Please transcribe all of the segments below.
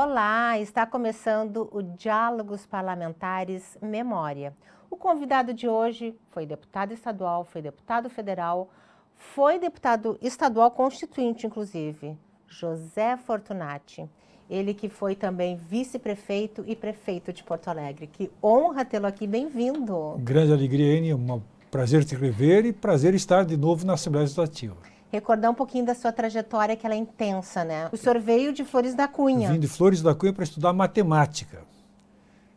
Olá, está começando o Diálogos Parlamentares Memória. O convidado de hoje foi deputado estadual, foi deputado federal, foi deputado estadual constituinte, inclusive, José Fortunati. Ele que foi também vice-prefeito e prefeito de Porto Alegre. Que honra tê-lo aqui, bem-vindo. Grande alegria, Eni, é um prazer te rever e prazer estar de novo na Assembleia Legislativa recordar um pouquinho da sua trajetória, que ela é intensa, né? O senhor veio de Flores da Cunha. Vim de Flores da Cunha para estudar matemática.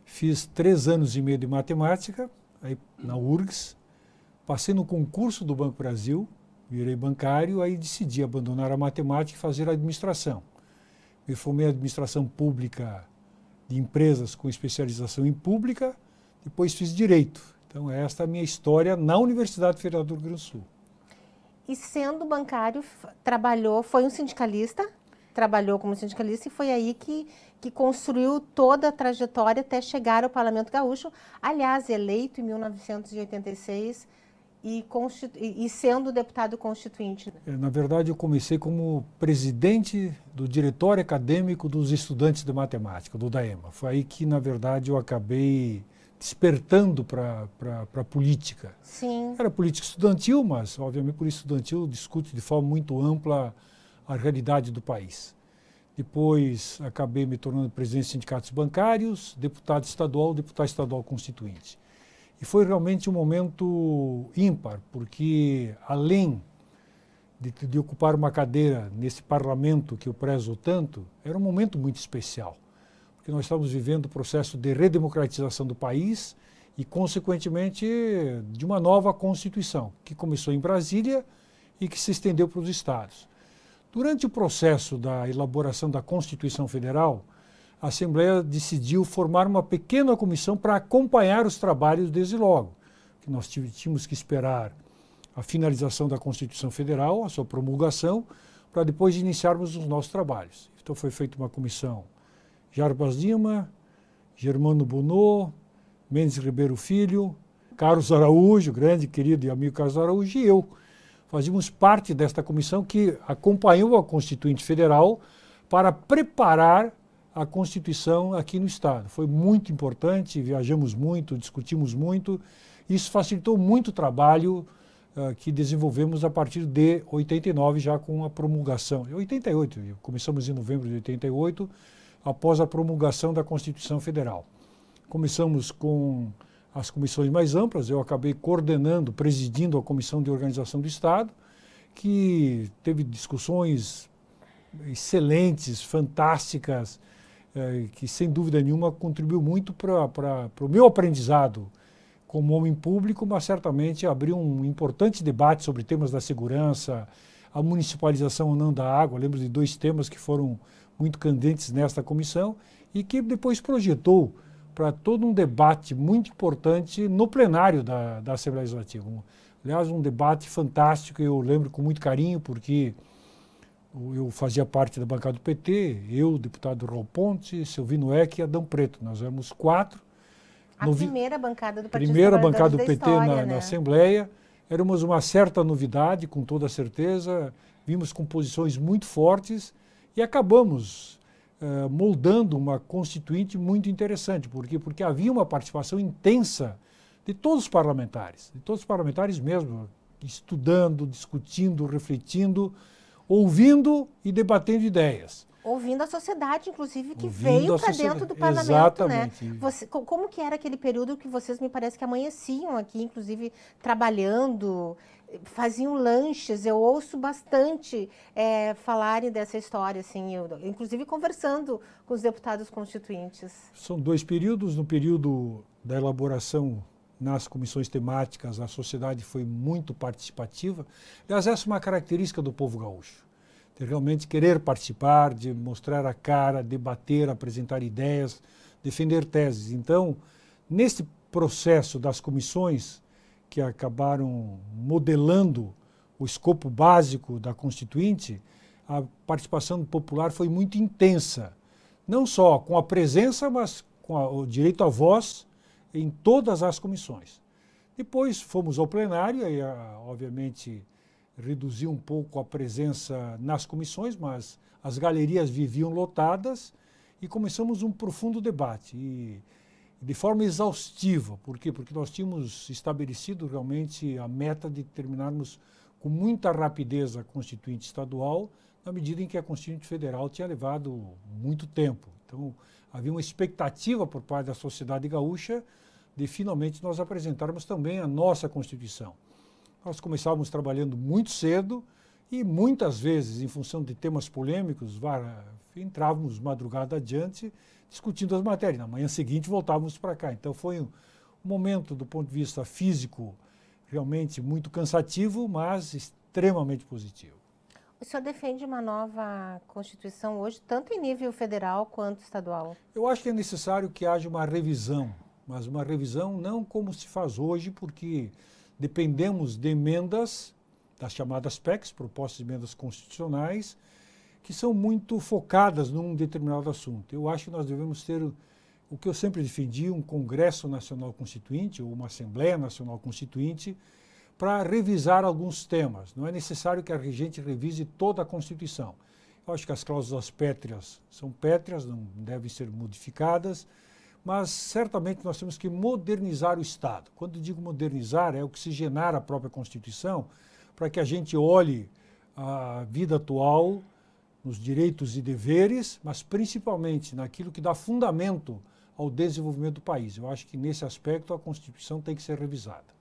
Fiz três anos e meio de matemática aí, na URGS, passei no concurso do Banco Brasil, virei bancário, aí decidi abandonar a matemática e fazer a administração. Me formei em administração pública de empresas com especialização em pública, depois fiz direito. Então, esta é a minha história na Universidade Federal do Rio Grande do Sul. E sendo bancário, trabalhou, foi um sindicalista, trabalhou como sindicalista e foi aí que, que construiu toda a trajetória até chegar ao Parlamento Gaúcho, aliás, eleito em 1986 e, e sendo deputado constituinte. Né? É, na verdade, eu comecei como presidente do Diretório Acadêmico dos Estudantes de Matemática, do DAEMA. Foi aí que, na verdade, eu acabei despertando para a política. Sim. Era política estudantil, mas, obviamente, política estudantil discute de forma muito ampla a realidade do país. Depois acabei me tornando presidente de sindicatos bancários, deputado estadual, deputado estadual constituinte. E foi realmente um momento ímpar, porque além de, de ocupar uma cadeira nesse parlamento que eu prezo tanto, era um momento muito especial porque nós estamos vivendo o processo de redemocratização do país e, consequentemente, de uma nova Constituição, que começou em Brasília e que se estendeu para os estados. Durante o processo da elaboração da Constituição Federal, a Assembleia decidiu formar uma pequena comissão para acompanhar os trabalhos desde logo, que nós tínhamos que esperar a finalização da Constituição Federal, a sua promulgação, para depois iniciarmos os nossos trabalhos. Então foi feita uma comissão Jarbas Lima, Germano Bonô, Mendes Ribeiro Filho, Carlos Araújo, grande, querido e amigo Carlos Araújo, e eu. Fazíamos parte desta comissão que acompanhou a Constituinte Federal para preparar a Constituição aqui no Estado. Foi muito importante, viajamos muito, discutimos muito. Isso facilitou muito o trabalho uh, que desenvolvemos a partir de 89, já com a promulgação. 88, começamos em novembro de 88 após a promulgação da Constituição Federal. Começamos com as comissões mais amplas, eu acabei coordenando, presidindo a Comissão de Organização do Estado, que teve discussões excelentes, fantásticas, eh, que sem dúvida nenhuma contribuiu muito para o meu aprendizado como homem público, mas certamente abriu um importante debate sobre temas da segurança, a municipalização ou não da água. Lembro de dois temas que foram muito candentes nesta comissão e que depois projetou para todo um debate muito importante no plenário da, da Assembleia Legislativa. Um, aliás, um debate fantástico, eu lembro com muito carinho, porque eu fazia parte da bancada do PT, eu, o deputado Raul Ponte, Silvino Eck e Adão Preto. Nós éramos quatro. A primeira bancada do Partido Primeira bancada do PT história, na, né? na Assembleia. Éramos uma certa novidade, com toda certeza, vimos com posições muito fortes e acabamos eh, moldando uma constituinte muito interessante. Por quê? Porque havia uma participação intensa de todos os parlamentares, de todos os parlamentares mesmo, estudando, discutindo, refletindo, ouvindo e debatendo ideias. Ouvindo a sociedade, inclusive, que Ouvindo veio para dentro do parlamento, né? Exatamente. né? Você, como que era aquele período que vocês me parece que amanheciam aqui, inclusive trabalhando, faziam lanches. Eu ouço bastante é, falarem dessa história, assim, eu, inclusive conversando com os deputados constituintes. São dois períodos. No período da elaboração nas comissões temáticas, a sociedade foi muito participativa. Aliás, essa é uma característica do povo gaúcho de realmente querer participar, de mostrar a cara, debater, apresentar ideias, defender teses. Então, nesse processo das comissões que acabaram modelando o escopo básico da Constituinte, a participação popular foi muito intensa, não só com a presença, mas com a, o direito à voz em todas as comissões. Depois fomos ao plenário e, ah, obviamente, reduziu um pouco a presença nas comissões, mas as galerias viviam lotadas e começamos um profundo debate. E de forma exaustiva. Por quê? Porque nós tínhamos estabelecido realmente a meta de terminarmos com muita rapidez a Constituinte Estadual, na medida em que a Constituinte Federal tinha levado muito tempo. Então, havia uma expectativa por parte da sociedade gaúcha de finalmente nós apresentarmos também a nossa Constituição. Nós começávamos trabalhando muito cedo e muitas vezes, em função de temas polêmicos, entrávamos madrugada adiante discutindo as matérias. Na manhã seguinte voltávamos para cá. Então foi um momento, do ponto de vista físico, realmente muito cansativo, mas extremamente positivo. O senhor defende uma nova Constituição hoje, tanto em nível federal quanto estadual? Eu acho que é necessário que haja uma revisão, mas uma revisão não como se faz hoje, porque dependemos de emendas, das chamadas PECs, propostas de emendas constitucionais, que são muito focadas num determinado assunto. Eu acho que nós devemos ter o que eu sempre defendi, um Congresso Nacional Constituinte ou uma Assembleia Nacional Constituinte, para revisar alguns temas. Não é necessário que a gente revise toda a Constituição. Eu acho que as cláusulas pétreas são pétreas, não devem ser modificadas mas certamente nós temos que modernizar o Estado. Quando digo modernizar, é oxigenar a própria Constituição para que a gente olhe a vida atual nos direitos e deveres, mas principalmente naquilo que dá fundamento ao desenvolvimento do país. Eu acho que nesse aspecto a Constituição tem que ser revisada.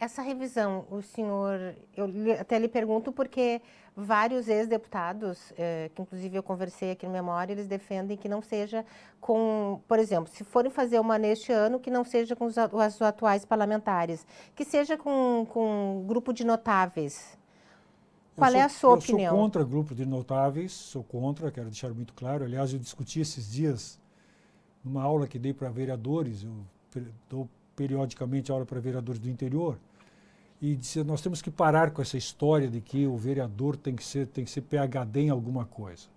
Essa revisão, o senhor, eu até lhe pergunto porque vários ex-deputados, eh, que inclusive eu conversei aqui no Memória, eles defendem que não seja com, por exemplo, se forem fazer uma neste ano, que não seja com os, atuais parlamentares, que seja com, com um grupo de notáveis. Qual é sou, é a sua eu opinião? Eu sou contra grupo de notáveis, sou contra, quero deixar muito claro. Aliás, eu discuti esses dias, numa aula que dei para vereadores, eu dou periodicamente aula para vereadores do interior, e disse, nós temos que parar com essa história de que o vereador tem que ser, tem que ser PHD em alguma coisa.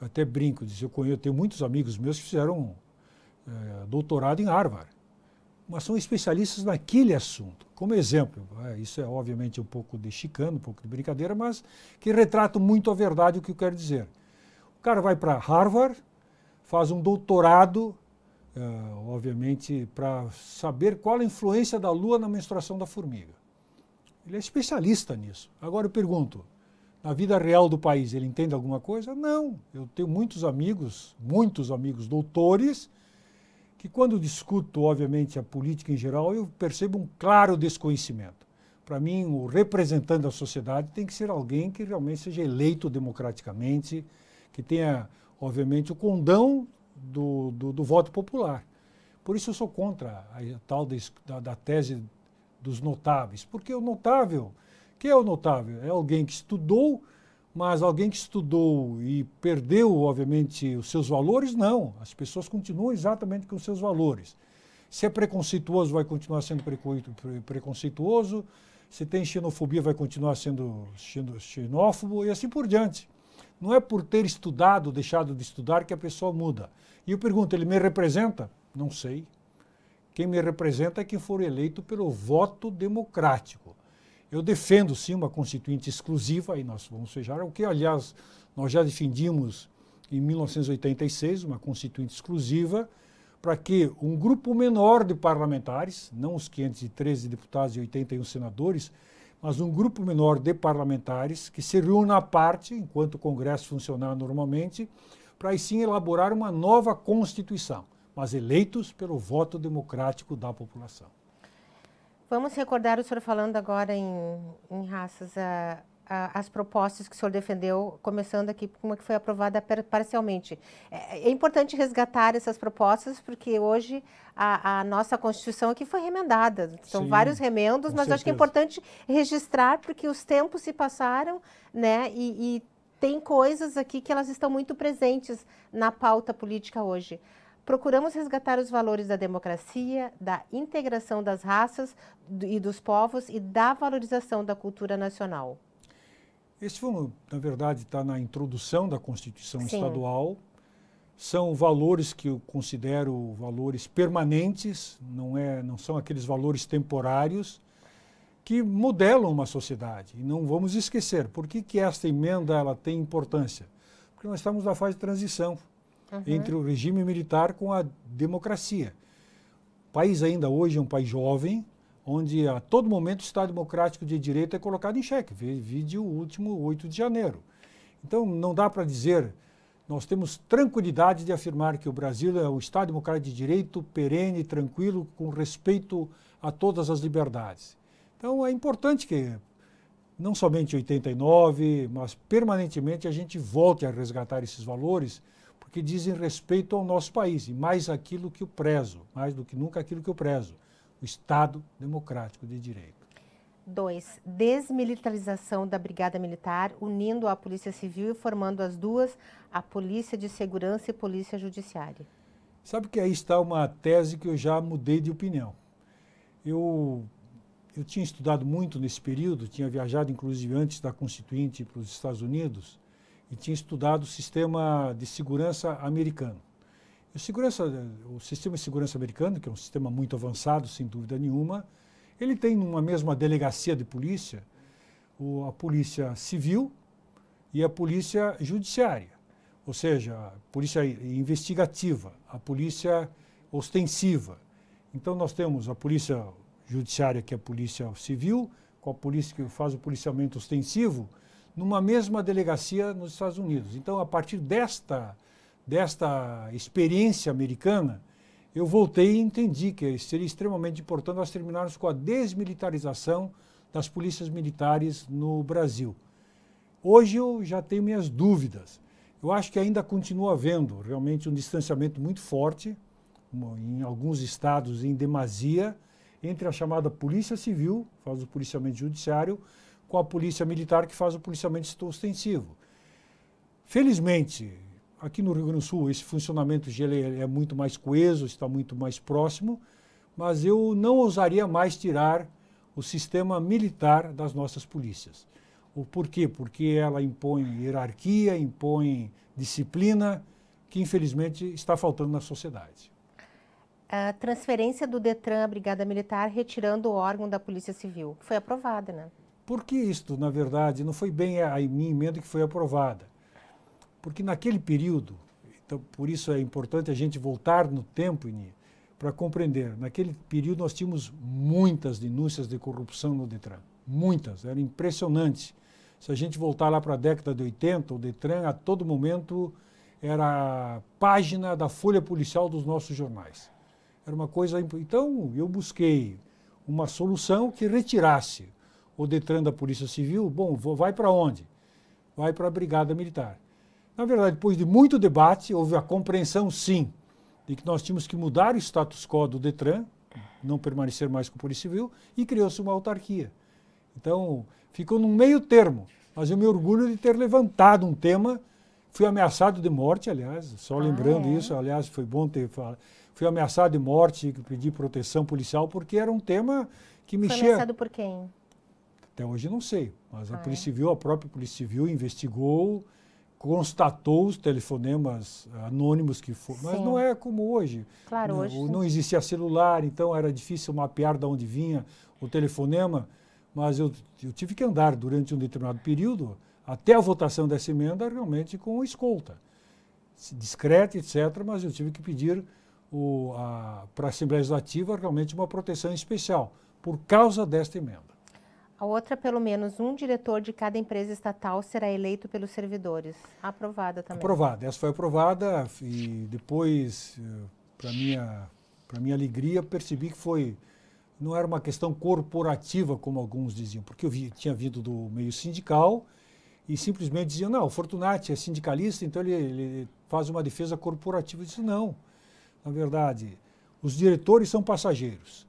Eu até brinco, disse, eu conheço, tenho muitos amigos meus que fizeram é, doutorado em Harvard, mas são especialistas naquele assunto. Como exemplo, é, isso é obviamente um pouco de chicano, um pouco de brincadeira, mas que retrata muito a verdade o que eu quero dizer. O cara vai para Harvard, faz um doutorado eh, obviamente, para saber qual a influência da lua na menstruação da formiga. Ele é especialista nisso. Agora eu pergunto, na vida real do país, ele entende alguma coisa? Não. Eu tenho muitos amigos, muitos amigos doutores, que quando discuto, obviamente, a política em geral, eu percebo um claro desconhecimento. Para mim, o representante da sociedade tem que ser alguém que realmente seja eleito democraticamente, que tenha, obviamente, o condão do, do, do voto popular. Por isso eu sou contra a, tal da, da tese dos notáveis. Porque o notável, que é o notável? É alguém que estudou, mas alguém que estudou e perdeu, obviamente, os seus valores, não. As pessoas continuam exatamente com os seus valores. Se é preconceituoso, vai continuar sendo preconceituoso. Se tem xenofobia, vai continuar sendo xenófobo e assim por diante. Não é por ter estudado, deixado de estudar, que a pessoa muda. E eu pergunto, ele me representa? Não sei, quem me representa é quem for eleito pelo voto democrático. Eu defendo, sim, uma constituinte exclusiva, e nós vamos fechar, o que, aliás, nós já defendimos em 1986, uma constituinte exclusiva, para que um grupo menor de parlamentares, não os 513 deputados e 81 senadores, mas um grupo menor de parlamentares que se reúna à parte, enquanto o Congresso funcionar normalmente, para aí sim elaborar uma nova Constituição mas eleitos pelo voto democrático da população. Vamos recordar o senhor falando agora em, em raças, a, a, as propostas que o senhor defendeu, começando aqui com uma que foi aprovada parcialmente. É, é, importante resgatar essas propostas, porque hoje a, a nossa Constituição aqui foi remendada. São Sim, vários remendos, mas acho que é importante registrar, porque os tempos se passaram, né, e, e tem coisas aqui que elas estão muito presentes na pauta política hoje procuramos resgatar os valores da democracia, da integração das raças e dos povos e da valorização da cultura nacional. Esse foi, na verdade, está na introdução da Constituição Sim. Estadual. São valores que eu considero valores permanentes, não, é, não são aqueles valores temporários que modelam uma sociedade. E não vamos esquecer por que, que esta emenda ela tem importância. Porque nós estamos na fase de transição uhum. entre o regime militar com a democracia. O país ainda hoje é um país jovem, onde a todo momento o Estado democrático de direito é colocado em xeque. Vide o último 8 de janeiro. Então, não dá para dizer, nós temos tranquilidade de afirmar que o Brasil é o Estado democrático de direito perene, tranquilo, com respeito a todas as liberdades. Então, é importante que, não somente 89, mas permanentemente a gente volte a resgatar esses valores porque dizem respeito ao nosso país, e mais aquilo que eu prezo, mais do que nunca aquilo que eu prezo, o Estado Democrático de Direito. 2. Desmilitarização da Brigada Militar, unindo a Polícia Civil e formando as duas, a Polícia de Segurança e Polícia Judiciária. Sabe que aí está uma tese que eu já mudei de opinião. Eu, eu tinha estudado muito nesse período, tinha viajado inclusive antes da Constituinte para os Estados Unidos, e tinha estudado o sistema de segurança americano. O, segurança, o sistema de segurança americano, que é um sistema muito avançado, sem dúvida nenhuma, ele tem numa mesma delegacia de polícia a polícia civil e a polícia judiciária, ou seja, a polícia investigativa, a polícia ostensiva. Então nós temos a polícia judiciária, que é a polícia civil, com a polícia que faz o policiamento ostensivo, numa mesma delegacia nos Estados Unidos. Então, a partir desta, desta experiência americana, eu voltei e entendi que seria extremamente importante nós terminarmos com a desmilitarização das polícias militares no Brasil. Hoje eu já tenho minhas dúvidas. Eu acho que ainda continua havendo realmente um distanciamento muito forte, em alguns estados em demasia, entre a chamada Polícia Civil, faz o policiamento judiciário, com a polícia militar que faz o policiamento ostensivo. Felizmente, aqui no Rio Grande do Sul, esse funcionamento é muito mais coeso, está muito mais próximo, mas eu não ousaria mais tirar o sistema militar das nossas polícias. O porquê? Porque ela impõe hierarquia, impõe disciplina, que infelizmente está faltando na sociedade. A transferência do Detran à Brigada Militar retirando o órgão da Polícia Civil foi aprovada, né? Porque isto, na verdade, não foi bem a minha emenda que foi aprovada. Porque naquele período, então por isso é importante a gente voltar no tempo, para compreender. Naquele período nós tínhamos muitas denúncias de corrupção no Detran. Muitas, era impressionante. Se a gente voltar lá para a década de 80, o Detran a todo momento era a página da folha policial dos nossos jornais. Era uma coisa. Então eu busquei uma solução que retirasse o Detran da Polícia Civil, bom, vai para onde? Vai para a Brigada Militar. Na verdade, depois de muito debate, houve a compreensão, sim, de que nós tínhamos que mudar o status quo do Detran, não permanecer mais com a Polícia Civil, e criou-se uma autarquia. Então, ficou num meio termo. Mas eu me orgulho de ter levantado um tema. Fui ameaçado de morte, aliás, só ah, lembrando é? isso, aliás, foi bom ter falado. Fui ameaçado de morte, pedi proteção policial, porque era um tema que mexia. Foi ameaçado por quem? Até hoje não sei, mas a ah, é? Polícia Civil, a própria Polícia Civil investigou, constatou os telefonemas anônimos que foram. Mas não é como hoje. Claro, não, hoje. Não existia celular, então era difícil mapear de onde vinha o telefonema. Mas eu, eu tive que andar durante um determinado período, até a votação dessa emenda, realmente com escolta. Discreta, etc., mas eu tive que pedir para a Assembleia Legislativa realmente uma proteção especial, por causa desta emenda. A outra, pelo menos um diretor de cada empresa estatal será eleito pelos servidores. Aprovada também. Aprovada. Essa foi aprovada e depois, eh, para minha, para minha alegria, percebi que foi não era uma questão corporativa como alguns diziam, porque eu vi, tinha vindo do meio sindical e simplesmente diziam não, o Fortunati é sindicalista, então ele, ele faz uma defesa corporativa. Eu disse não, na verdade, os diretores são passageiros.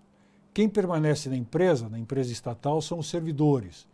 Quem permanece na empresa, na empresa estatal, são os servidores.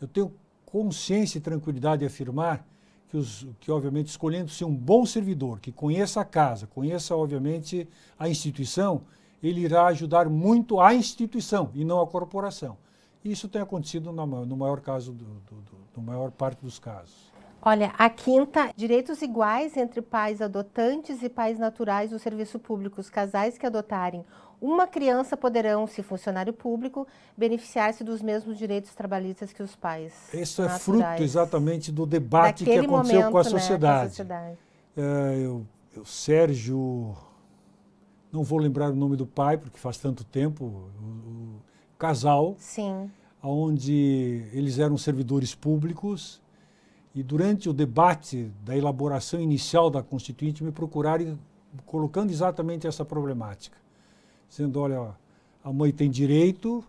Eu tenho consciência e tranquilidade de afirmar que, os, que obviamente, escolhendo-se um bom servidor, que conheça a casa, conheça, obviamente, a instituição, ele irá ajudar muito a instituição e não a corporação. Isso tem acontecido no maior caso, do, do, do, do maior parte dos casos. Olha, a quinta, direitos iguais entre pais adotantes e pais naturais do serviço público. Os casais que adotarem uma criança poderão, se funcionário público, beneficiar-se dos mesmos direitos trabalhistas que os pais. Isso é fruto exatamente do debate Daquele que aconteceu momento, né, com a sociedade. Né, com a sociedade. É, eu, eu, Sérgio, não vou lembrar o nome do pai, porque faz tanto tempo, o, o casal, Sim. onde eles eram servidores públicos, e durante o debate da elaboração inicial da Constituinte me procuraram colocando exatamente essa problemática dizendo, olha, a mãe tem direito,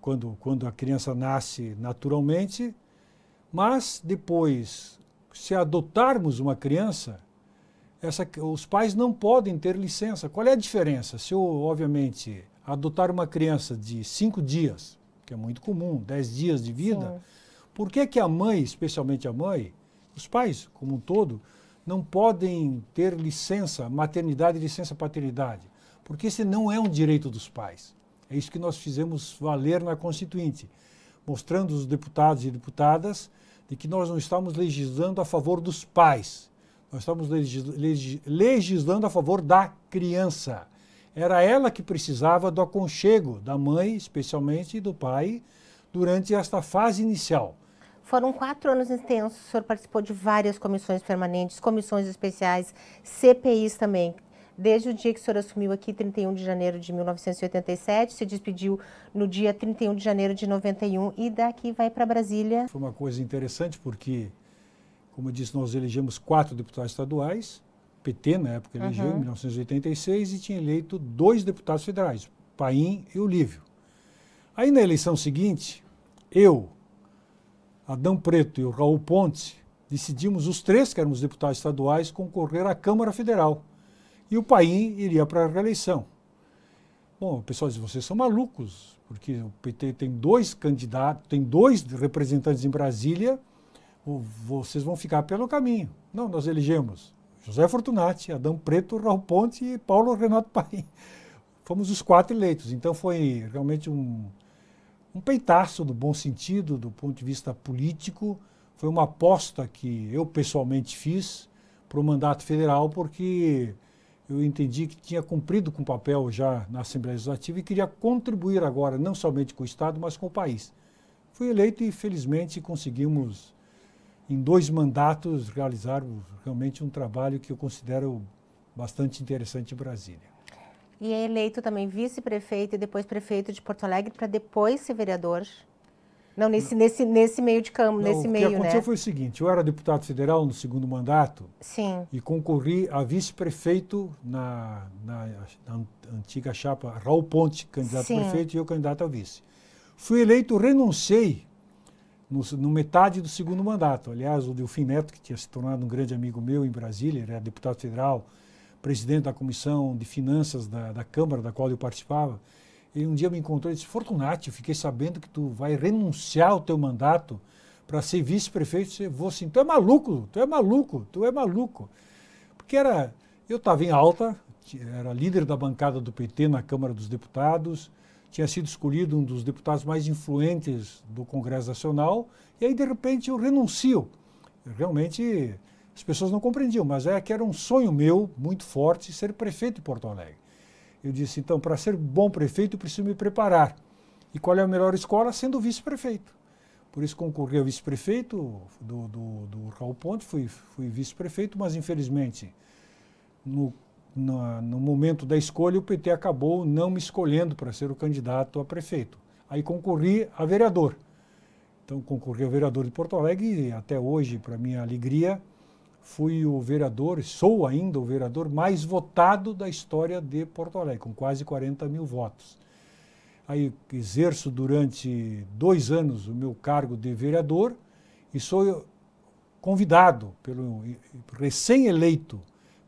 quando, quando a criança nasce naturalmente, mas depois, se adotarmos uma criança, essa, os pais não podem ter licença. Qual é a diferença? Se eu, obviamente, adotar uma criança de cinco dias, que é muito comum, dez dias de vida, Sim. por que, que a mãe, especialmente a mãe, os pais como um todo, não podem ter licença, maternidade e licença paternidade? porque esse não é um direito dos pais. É isso que nós fizemos valer na Constituinte, mostrando os deputados e deputadas de que nós não estamos legislando a favor dos pais, nós estamos legislando a favor da criança. Era ela que precisava do aconchego da mãe, especialmente, e do pai, durante esta fase inicial. Foram quatro anos intensos, o senhor participou de várias comissões permanentes, comissões especiais, CPIs também desde o dia que o senhor assumiu aqui, 31 de janeiro de 1987, se despediu no dia 31 de janeiro de 91 e daqui vai para Brasília. Foi uma coisa interessante porque, como eu disse, nós elegemos quatro deputados estaduais, PT na época elegeu uhum. em 1986 e tinha eleito dois deputados federais, Paim e Olívio. Aí na eleição seguinte, eu, Adão Preto e o Raul Ponte decidimos os três, que éramos deputados estaduais, concorrer à Câmara Federal e o Paim iria para a reeleição. Bom, o pessoal diz, vocês são malucos, porque o PT tem dois candidatos, tem dois representantes em Brasília, vocês vão ficar pelo caminho. Não, nós elegemos José Fortunati, Adão Preto, Raul Ponte e Paulo Renato Paim. Fomos os quatro eleitos, então foi realmente um, um peitaço do bom sentido, do ponto de vista político. Foi uma aposta que eu pessoalmente fiz para o mandato federal, porque eu entendi que tinha cumprido com o papel já na Assembleia Legislativa e queria contribuir agora, não somente com o Estado, mas com o país. Fui eleito e, felizmente, conseguimos, em dois mandatos, realizar realmente um trabalho que eu considero bastante interessante em Brasília. E é eleito também vice-prefeito e depois prefeito de Porto Alegre, para depois ser vereador não, nesse, nesse, nesse meio de campo, não, nesse meio, né? O que aconteceu né? foi o seguinte, eu era deputado federal no segundo mandato Sim. e concorri a vice-prefeito na, na, na, antiga chapa Raul Ponte, candidato Sim. a prefeito, e eu candidato a vice. Fui eleito, renunciei no, no, metade do segundo mandato. Aliás, o Delfim Neto, que tinha se tornado um grande amigo meu em Brasília, era deputado federal, presidente da Comissão de Finanças da, da Câmara, da qual eu participava, ele um dia me encontrou e disse: Fortunati, fiquei sabendo que tu vai renunciar ao teu mandato para ser vice-prefeito. Eu vou assim: tu é maluco, tu é maluco, tu é maluco. Porque era, eu estava em alta, era líder da bancada do PT na Câmara dos Deputados, tinha sido escolhido um dos deputados mais influentes do Congresso Nacional, e aí de repente eu renuncio. Realmente as pessoas não compreendiam, mas é que era um sonho meu muito forte ser prefeito de Porto Alegre. Eu disse, então, para ser bom prefeito, eu preciso me preparar. E qual é a melhor escola? Sendo vice-prefeito. Por isso concorri ao vice-prefeito do, do, do, Raul Ponte, fui, fui vice-prefeito, mas infelizmente, no, no momento da escolha, o PT acabou não me escolhendo para ser o candidato a prefeito. Aí concorri a vereador. Então concorri a vereador de Porto Alegre e até hoje, para minha alegria, fui o vereador, sou ainda o vereador mais votado da história de Porto Alegre, com quase 40 mil votos. Aí exerço durante dois anos o meu cargo de vereador e sou convidado pelo recém-eleito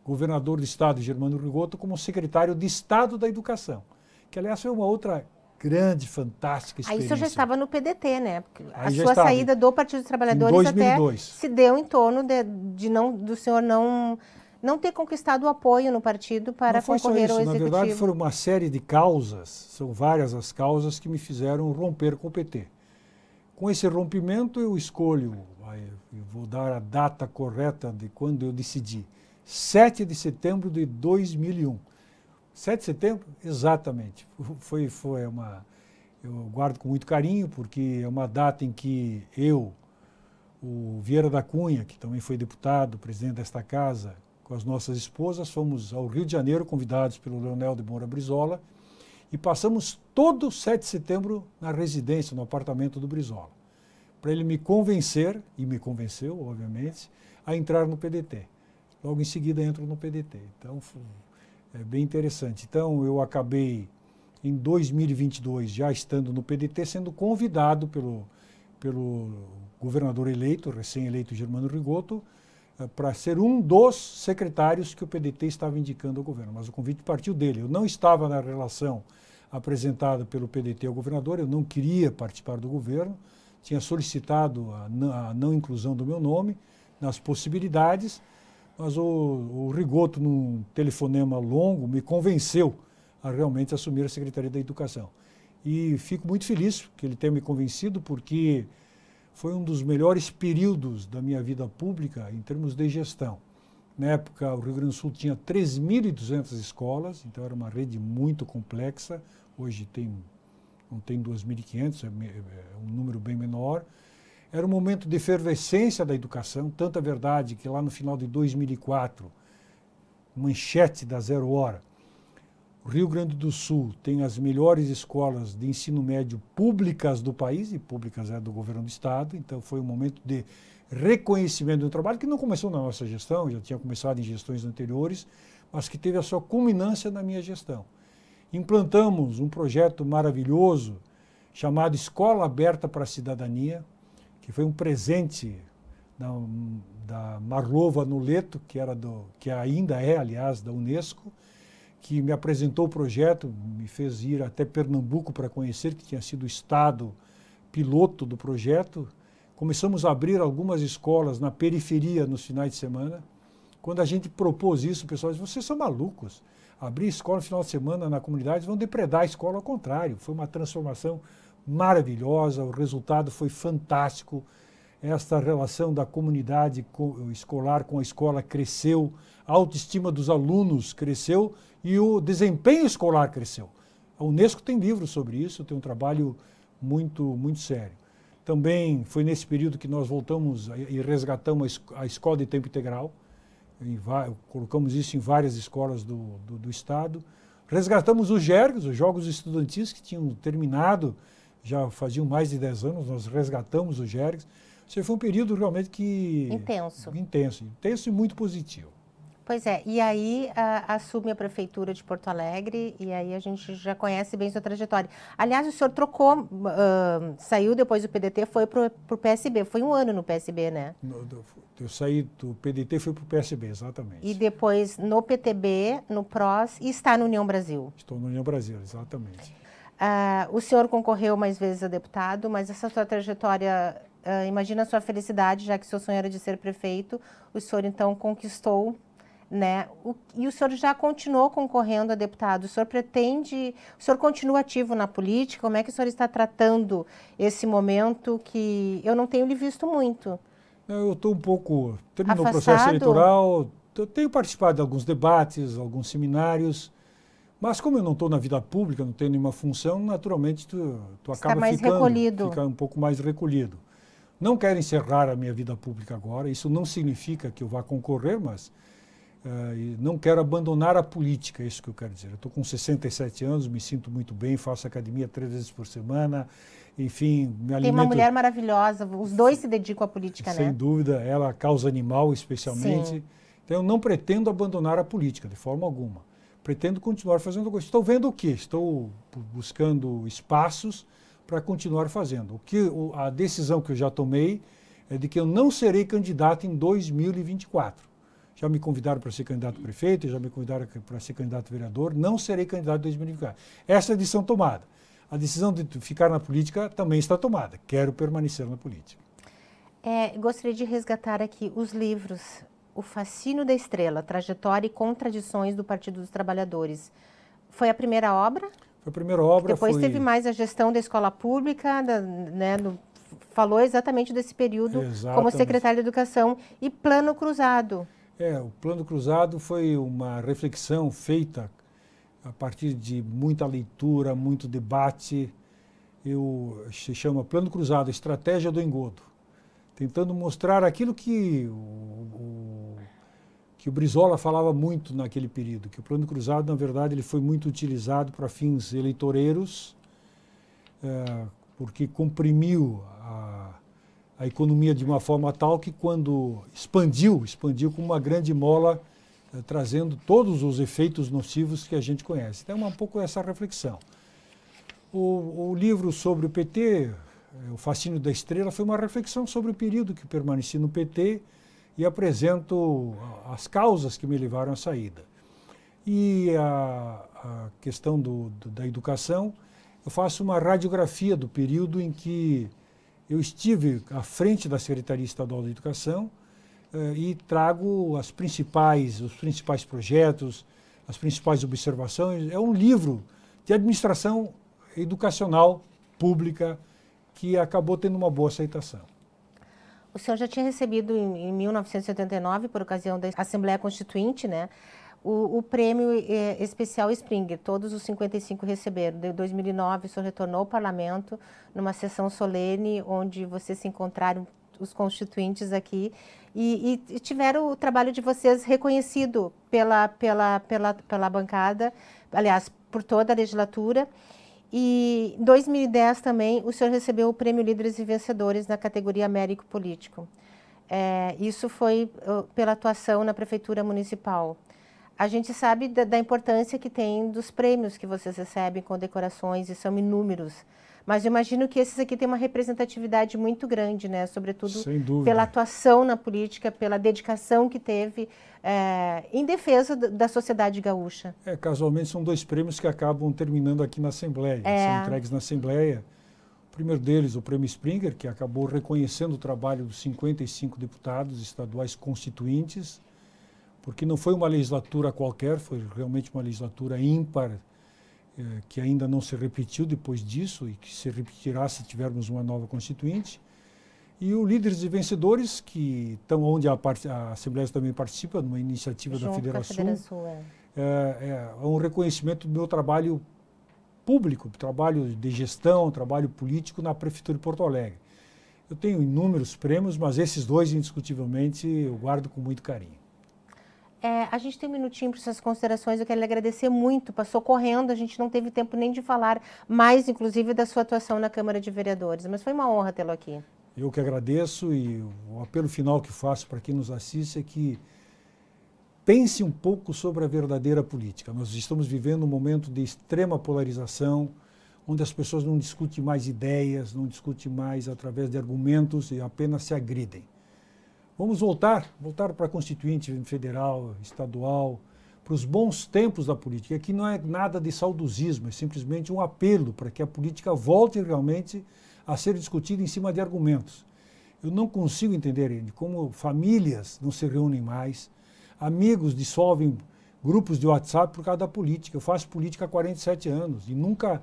governador do estado, Germano Rigoto, como secretário de Estado da Educação, que aliás foi uma outra grande, fantástica experiência. Aí você já estava no PDT, né? a sua estava. saída do Partido dos Trabalhadores 2002. até se deu em torno de, de não, do senhor não não ter conquistado o apoio no partido para concorrer ao executivo. Na verdade, foram uma série de causas, são várias as causas que me fizeram romper com o PT. Com esse rompimento, eu escolho, eu vou dar a data correta de quando eu decidi, 7 de setembro de 2001. 7 de setembro? Exatamente. Foi, foi uma. Eu guardo com muito carinho, porque é uma data em que eu, o Vieira da Cunha, que também foi deputado, presidente desta casa, com as nossas esposas, fomos ao Rio de Janeiro, convidados pelo Leonel de Moura Brizola, e passamos todo 7 de setembro na residência, no apartamento do Brizola, para ele me convencer, e me convenceu, obviamente, a entrar no PDT. Logo em seguida entro no PDT. Então, é bem interessante. Então, eu acabei em 2022 já estando no PDT, sendo convidado pelo, pelo governador eleito, recém-eleito Germano Rigoto, eh, para ser um dos secretários que o PDT estava indicando ao governo. Mas o convite partiu dele. Eu não estava na relação apresentada pelo PDT ao governador, eu não queria participar do governo, tinha solicitado a não, a não inclusão do meu nome nas possibilidades mas o, o Rigoto, num telefonema longo, me convenceu a realmente assumir a Secretaria da Educação. E fico muito feliz que ele tenha me convencido, porque foi um dos melhores períodos da minha vida pública em termos de gestão. Na época, o Rio Grande do Sul tinha 3.200 escolas, então era uma rede muito complexa. Hoje tem, não tem 2.500, é, é, é um número bem menor. Era um momento de efervescência da educação, tanta verdade que lá no final de 2004, manchete da Zero Hora, o Rio Grande do Sul tem as melhores escolas de ensino médio públicas do país, e públicas é do governo do Estado, então foi um momento de reconhecimento do trabalho que não começou na nossa gestão, já tinha começado em gestões anteriores, mas que teve a sua culminância na minha gestão. Implantamos um projeto maravilhoso chamado Escola Aberta para a Cidadania, que foi um presente da, da Marlova Nuleto, que, era do, que ainda é, aliás, da Unesco, que me apresentou o projeto, me fez ir até Pernambuco para conhecer, que tinha sido o estado piloto do projeto. Começamos a abrir algumas escolas na periferia nos finais de semana. Quando a gente propôs isso, o pessoal disse: vocês são malucos. Abrir escola no final de semana na comunidade, vão depredar a escola ao contrário. Foi uma transformação maravilhosa, o resultado foi fantástico. Esta relação da comunidade escolar com a escola cresceu, a autoestima dos alunos cresceu e o desempenho escolar cresceu. A Unesco tem livros sobre isso, tem um trabalho muito, muito sério. Também foi nesse período que nós voltamos e resgatamos a escola de tempo integral, colocamos isso em várias escolas do, do, do Estado. Resgatamos os GERGs, os Jogos Estudantis, que tinham terminado já faziam mais de 10 anos, nós resgatamos o Jergs. Isso foi um período realmente que... Intenso. Intenso, intenso e muito positivo. Pois é, e aí a, ah, assume a prefeitura de Porto Alegre e aí a gente já conhece bem sua trajetória. Aliás, o senhor trocou, uh, saiu depois do PDT, foi para o PSB, foi um ano no PSB, né? No, do, eu saí do PDT, fui para o PSB, exatamente. E depois no PTB, no PROS e está no União Brasil. Estou no União Brasil, exatamente. Ah, o senhor concorreu mais vezes a deputado, mas essa sua trajetória, ah, imagina a sua felicidade, já que seu sonho era de ser prefeito, o senhor então conquistou, né? O, e o senhor já continuou concorrendo a deputado, o senhor pretende, o senhor continua ativo na política, como é que o senhor está tratando esse momento que eu não tenho lhe visto muito? Eu estou um pouco, terminou Afastado. o processo eleitoral, eu tenho participado de alguns debates, alguns seminários, mas como eu não estou na vida pública, não tenho nenhuma função, naturalmente tu, tu acaba mais ficando, recolhido. fica um pouco mais recolhido. Não quero encerrar a minha vida pública agora, isso não significa que eu vá concorrer, mas uh, não quero abandonar a política, é isso que eu quero dizer. estou com 67 anos, me sinto muito bem, faço academia três vezes por semana, enfim, me alimento... Tem uma mulher maravilhosa, os dois se dedicam à política, Sem né? Sem dúvida, ela, causa animal especialmente. Sim. Então eu não pretendo abandonar a política, de forma alguma pretendo continuar fazendo coisa. Estou vendo o que? Estou buscando espaços para continuar fazendo. O que a decisão que eu já tomei é de que eu não serei candidato em 2024. Já me convidaram para ser candidato a prefeito, já me convidaram para ser candidato a vereador, não serei candidato em 2024. Essa é a decisão tomada. A decisão de ficar na política também está tomada. Quero permanecer na política. É, gostaria de resgatar aqui os livros o Fascínio da Estrela, Trajetória e Contradições do Partido dos Trabalhadores. Foi a primeira obra? Foi a primeira obra. Depois foi... teve mais a gestão da escola pública, da, né, falou exatamente desse período exatamente. como secretário de Educação e Plano Cruzado. É, o Plano Cruzado foi uma reflexão feita a partir de muita leitura, muito debate. Eu, se chama Plano Cruzado, Estratégia do Engodo tentando mostrar aquilo que o, o, que o Brizola falava muito naquele período, que o plano cruzado, na verdade, ele foi muito utilizado para fins eleitoreiros, é, porque comprimiu a, a economia de uma forma tal que quando expandiu, expandiu com uma grande mola, é, trazendo todos os efeitos nocivos que a gente conhece. Então é um pouco essa reflexão. O, o livro sobre o PT o Fascínio da Estrela foi uma reflexão sobre o período que permaneci no PT e apresento as causas que me levaram à saída. E a, a questão do, do, da educação, eu faço uma radiografia do período em que eu estive à frente da Secretaria Estadual da Educação eh, e trago as principais, os principais projetos, as principais observações. É um livro de administração educacional pública que acabou tendo uma boa aceitação. O senhor já tinha recebido em, 1979, por ocasião da Assembleia Constituinte, né, o, o prêmio é, especial Springer. Todos os 55 receberam. De 2009, o senhor retornou ao parlamento numa sessão solene onde vocês se encontraram os constituintes aqui e, e, tiveram o trabalho de vocês reconhecido pela, pela, pela, pela bancada, aliás, por toda a legislatura. E em 2010 também o senhor recebeu o Prêmio Líderes e Vencedores na categoria Américo Político. É, isso foi pela atuação na Prefeitura Municipal. A gente sabe da, da, importância que tem dos prêmios que vocês recebem, com decorações e são inúmeros. Mas eu imagino que esses aqui têm uma representatividade muito grande, né? Sobretudo pela atuação na política, pela dedicação que teve é, em defesa da sociedade gaúcha. É, casualmente são dois prêmios que acabam terminando aqui na Assembleia, é. são entregues na Assembleia. O primeiro deles, o Prêmio Springer, que acabou reconhecendo o trabalho dos 55 deputados estaduais constituintes, porque não foi uma legislatura qualquer, foi realmente uma legislatura ímpar eh, que ainda não se repetiu depois disso e que se repetirá se tivermos uma nova constituinte. E o Líderes e Vencedores, que estão onde a, a, Assembleia também participa, numa iniciativa Junto da Federação. Federação é. É, é um reconhecimento do meu trabalho público, trabalho de gestão, trabalho político na Prefeitura de Porto Alegre. Eu tenho inúmeros prêmios, mas esses dois, indiscutivelmente, eu guardo com muito carinho. É, a gente tem um minutinho para essas considerações. Eu quero lhe agradecer muito. Passou correndo, a gente não teve tempo nem de falar mais, inclusive, da sua atuação na Câmara de Vereadores. Mas foi uma honra tê-lo aqui. Eu que agradeço e o apelo final que faço para quem nos assiste é que pense um pouco sobre a verdadeira política. Nós estamos vivendo um momento de extrema polarização, onde as pessoas não discutem mais ideias, não discutem mais através de argumentos e apenas se agridem. Vamos voltar, voltar para a Constituinte Federal, estadual, para os bons tempos da política. Aqui não é nada de saudosismo, é simplesmente um apelo para que a política volte realmente a ser discutida em cima de argumentos. Eu não consigo entender, como famílias não se reúnem mais, amigos dissolvem grupos de WhatsApp por causa da política. Eu faço política há 47 anos e nunca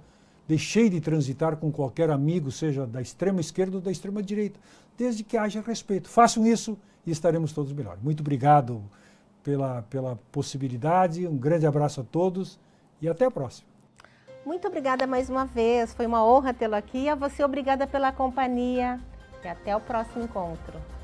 Deixei de transitar com qualquer amigo, seja da extrema esquerda ou da extrema direita, desde que haja respeito. Façam isso e estaremos todos melhores. Muito obrigado pela, pela possibilidade, um grande abraço a todos e até a próxima. Muito obrigada mais uma vez, foi uma honra tê-lo aqui. A você, obrigada pela companhia e até o próximo encontro.